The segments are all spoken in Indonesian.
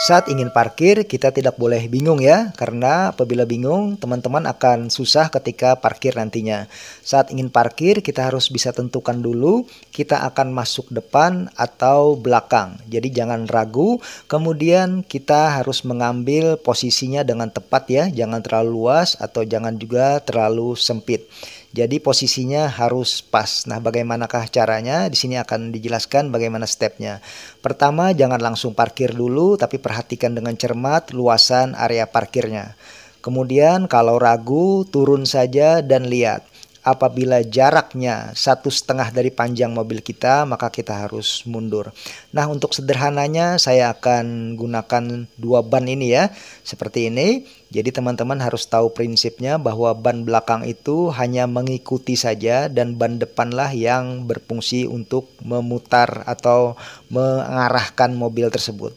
Saat ingin parkir, kita tidak boleh bingung ya, karena apabila bingung, teman-teman akan susah ketika parkir nantinya. Saat ingin parkir, kita harus bisa tentukan dulu kita akan masuk depan atau belakang. Jadi jangan ragu, kemudian kita harus mengambil posisinya dengan tepat ya, jangan terlalu luas atau jangan juga terlalu sempit. Jadi posisinya harus pas. Nah, bagaimanakah caranya? Di sini akan dijelaskan bagaimana stepnya. Pertama, jangan langsung parkir dulu, tapi perhatikan dengan cermat luasan area parkirnya. Kemudian, kalau ragu, turun saja dan lihat apabila jaraknya satu setengah dari panjang mobil kita maka kita harus mundur nah untuk sederhananya saya akan gunakan dua ban ini ya seperti ini jadi teman-teman harus tahu prinsipnya bahwa ban belakang itu hanya mengikuti saja dan ban depanlah yang berfungsi untuk memutar atau mengarahkan mobil tersebut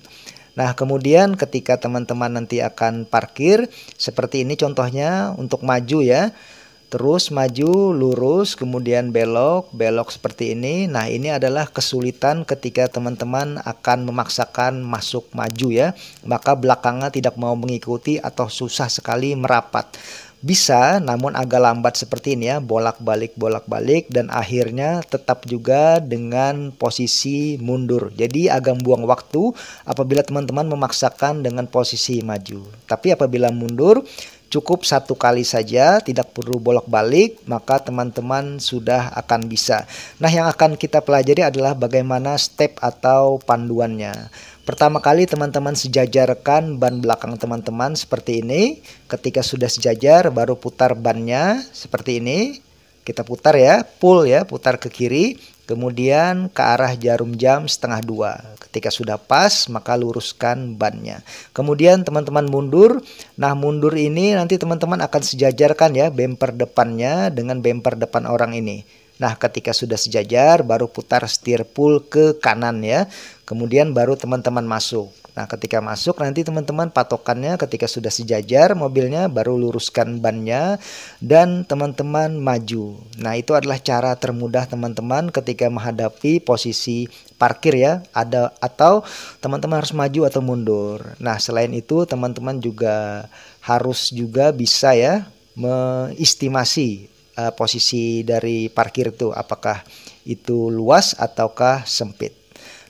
Nah, kemudian ketika teman-teman nanti akan parkir, seperti ini contohnya untuk maju ya terus maju lurus kemudian belok belok seperti ini nah ini adalah kesulitan ketika teman-teman akan memaksakan masuk maju ya maka belakangnya tidak mau mengikuti atau susah sekali merapat bisa namun agak lambat seperti ini ya bolak-balik bolak-balik dan akhirnya tetap juga dengan posisi mundur jadi agak buang waktu apabila teman-teman memaksakan dengan posisi maju tapi apabila mundur Cukup satu kali saja, tidak perlu bolak-balik, maka teman-teman sudah akan bisa. Nah, yang akan kita pelajari adalah bagaimana step atau panduannya. Pertama kali teman-teman sejajarkan ban belakang teman-teman seperti ini. Ketika sudah sejajar, baru putar bannya seperti ini. Kita putar ya, pull ya, putar ke kiri Kemudian ke arah jarum jam setengah dua. Ketika sudah pas, maka luruskan bannya. Kemudian teman-teman mundur. Nah, mundur ini nanti teman-teman akan sejajarkan ya bemper depannya dengan bemper depan orang ini. Nah, ketika sudah sejajar, baru putar setir pull ke kanan ya. Kemudian baru teman-teman masuk. Nah, ketika masuk nanti teman-teman patokannya ketika sudah sejajar mobilnya baru luruskan bannya dan teman-teman maju. Nah, itu adalah cara termudah teman-teman ketika menghadapi posisi parkir ya. Ada atau teman-teman harus maju atau mundur. Nah, selain itu teman-teman juga harus juga bisa ya mengestimasi uh, eh, posisi dari parkir itu apakah itu luas ataukah sempit.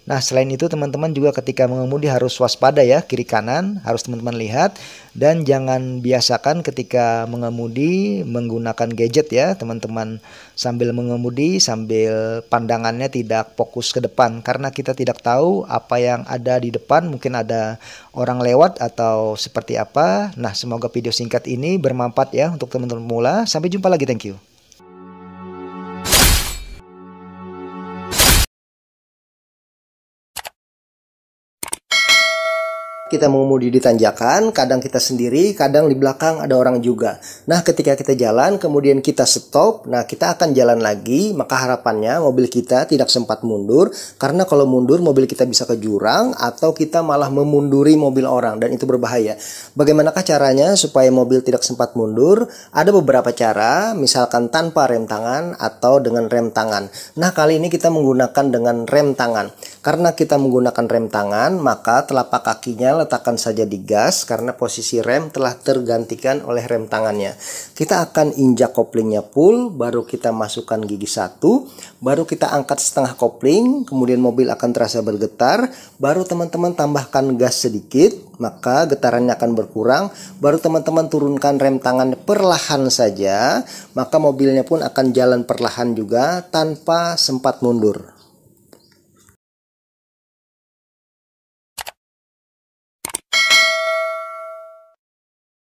Nah, selain itu teman-teman juga ketika mengemudi harus waspada ya kiri kanan, harus teman-teman lihat dan jangan biasakan ketika mengemudi menggunakan gadget ya, teman-teman sambil mengemudi sambil pandangannya tidak fokus ke depan karena kita tidak tahu apa yang ada di depan, mungkin ada orang lewat atau seperti apa. Nah, semoga video singkat ini bermanfaat ya untuk teman-teman pemula. Sampai jumpa lagi, thank you. kita mengemudi di tanjakan, kadang kita sendiri, kadang di belakang ada orang juga. Nah, ketika kita jalan, kemudian kita stop, nah kita akan jalan lagi, maka harapannya mobil kita tidak sempat mundur, karena kalau mundur mobil kita bisa ke jurang, atau kita malah memunduri mobil orang, dan itu berbahaya. Bagaimanakah caranya supaya mobil tidak sempat mundur? Ada beberapa cara, misalkan tanpa rem tangan, atau dengan rem tangan. Nah, kali ini kita menggunakan dengan rem tangan. Karena kita menggunakan rem tangan, maka telapak kakinya letakkan saja di gas karena posisi rem telah tergantikan oleh rem tangannya. Kita akan injak koplingnya full, baru kita masukkan gigi satu, baru kita angkat setengah kopling, kemudian mobil akan terasa bergetar, baru teman-teman tambahkan gas sedikit, maka getarannya akan berkurang, baru teman-teman turunkan rem tangan perlahan saja, maka mobilnya pun akan jalan perlahan juga tanpa sempat mundur.